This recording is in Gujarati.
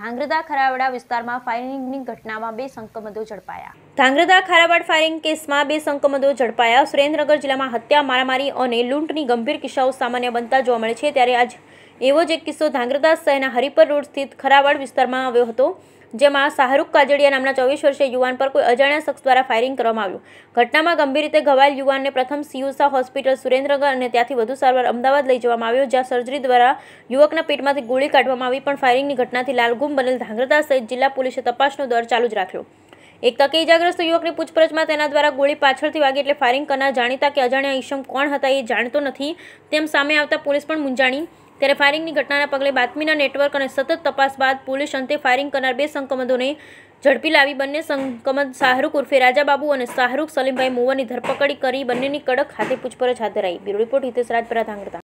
ધાંગ્રધા ખરાવડા વિસ્તારમાં ફાયરિંગની ઘટનામાં બે સંક્રમતો ઝડપાયા ધાંગ્રધા ખરાવાડ ફાયરિંગ કેસમાં બે સંક્રમતો ઝડપાયા સુરેન્દ્રનગર જિલ્લામાં હત્યા મારામારી અને લૂંટની ગંભીર કિસ્સાઓ સામાન્ય બનતા જોવા મળે છે ત્યારે આજ એવો જ એક કિસ્સો ધાંગ્રદાસ શહેરના હરિપર રોડ સ્થિત ખરાવાડ વિસ્તારમાં આવ્યો હતો જેમાં શાહરૂખ કાજડિયા નામના ચોવીસ વર્ષીય યુવાન પર કોઈ અજાણ્યા શખ્સ દ્વારા ફાયરિંગ કરવામાં આવ્યું ઘટનામાં ગંભીર રીતે ઘવાયેલ યુવાનને પ્રથમ સિયુસા હોસ્પિટલ સુરેન્દ્રનગર અને ત્યાંથી વધુ સારવાર અમદાવાદ લઈ જવામાં આવ્યો જ્યાં સર્જરી દ્વારા યુવકના પેટમાંથી ગોળી કાઢવામાં આવી પણ ફાયરિંગની ઘટનાથી લાલગુમ બનેલ ધાંગ્રતા સહિત જિલ્લા પોલીસે તપાસનો દર ચાલુ જ રાખ્યો એક તકે ઇજાગ્રસ્ત યુવકની પૂછપરછમાં તેના દ્વારા ગોળી પાછળથી વાગી એટલે ફાયરિંગ કરનાર જાણીતા કે અજાણ્યા ઈશમ કોણ હતા એ જાણતો નથી તેમ સામે આવતા પોલીસ પણ મૂંઝાણી ત્યારે ફાયરિંગની ઘટનાના પગલે બાતમીના નેટવર્ક અને સતત તપાસ બાદ પોલીસ અંતે ફાયરિંગ કરનાર બે સંક્રમણોને ઝડપી લાવી બંને સંક્રમણ શાહરૂખ ઉર્ફે રાજાબાબુ અને શાહરૂખ સલીમભાઈ મુવાની ધરપકડી કરી બંનેની કડક હાથે પૂછપરછ હાથ ધરાઈ બ્યુરો રિપોર્ટ હિતેશ રાજપરા ધાંગરતા